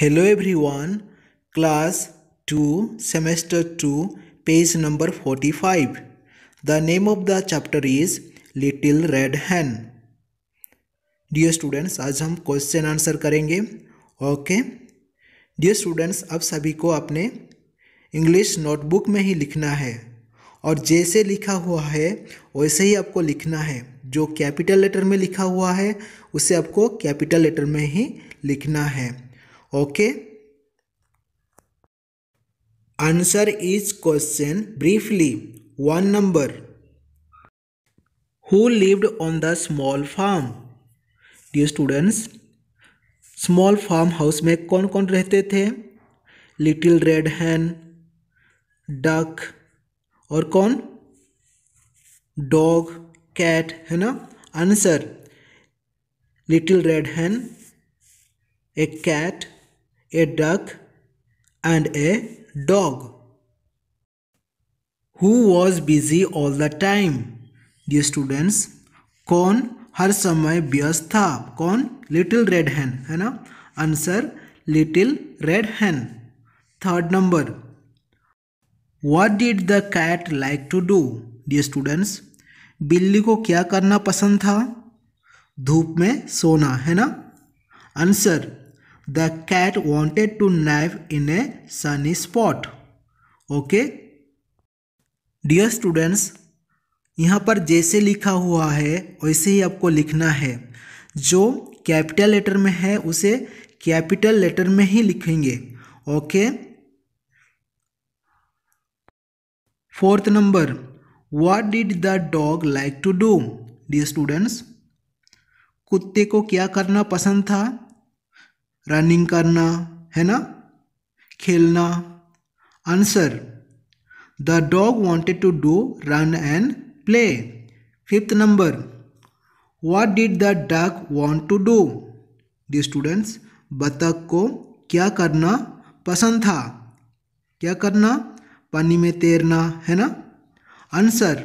Hello everyone class two semester two page number forty five the name of the chapter is little red hen dear students आज हम question answer करेंगे okay dear students आप सभी को अपने English notebook में ही लिखना है और जैसे लिखा हुआ है वैसे ही आपको लिखना है जो कैपिटल लेटर में लिखा हुआ है उसे आपको कैपिटल लेटर में ही लिखना है okay answer is question briefly one number who lived on the small farm dear students small farm house में कौन कौन रहते थे लिटिल रेड हैन डक और कौन डॉग कैट है ना आंसर लिटिल रेड हैन एक cat a duck, and a dog. Who was busy all the time? Dear students, कौन हर समय व्यस्त था कौन लिटिल रेड हैन है ना answer little red hen third number what did the cat like to do dear students बिल्ली को क्या करना पसंद था धूप में सोना है ना answer The cat wanted to nap in a sunny spot. Okay dear students यहाँ पर जैसे लिखा हुआ है वैसे ही आपको लिखना है जो कैपिटल लेटर में है उसे कैपिटल लेटर में ही लिखेंगे okay fourth number what did the dog like to do dear students कुत्ते को क्या करना पसंद था रनिंग करना है ना खेलना answer the dog wanted to do run and play fifth number what did the duck want to do dear students बतख को क्या करना पसंद था क्या करना पानी में तैरना है ना answer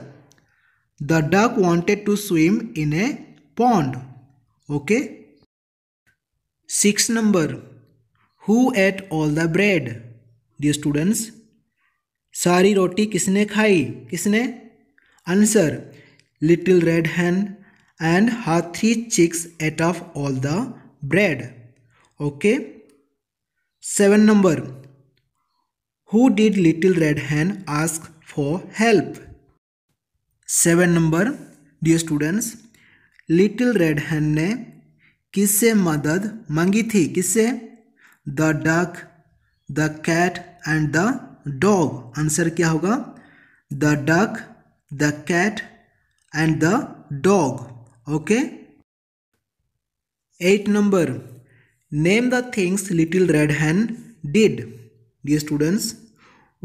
the duck wanted to swim in a pond okay six number who ate all the bread dear students सारी रोटी किसने खाई किसने answer little red hen and हाथी chicks ate of all the bread okay seven number who did little red hen ask for help seven number dear students little red hen ने किससे मदद मांगी थी किससे the duck the cat and the dog answer क्या होगा the duck the cat and the dog okay eight number name the things little red hen did dear students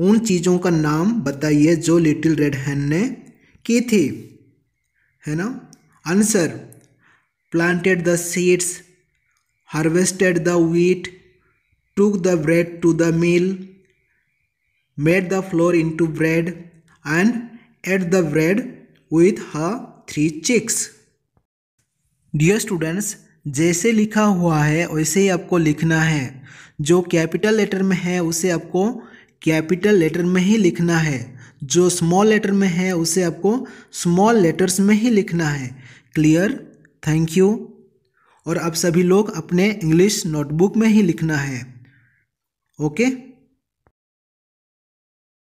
उन चीज़ों का नाम बताइए जो लिटिल रेड हैंड ने की थी है ना answer planted the seeds, harvested the wheat, took the bread to the mill, made the flour into bread, and ate the bread with her three chicks. Dear students, जैसे लिखा हुआ है वैसे ही आपको लिखना है जो कैपिटल लेटर में है उसे आपको कैपिटल लेटर में ही लिखना है जो स्मॉल लेटर में है उसे आपको स्मॉल लेटर्स में ही लिखना है क्लियर थैंक यू और आप सभी लोग अपने इंग्लिश नोटबुक में ही लिखना है ओके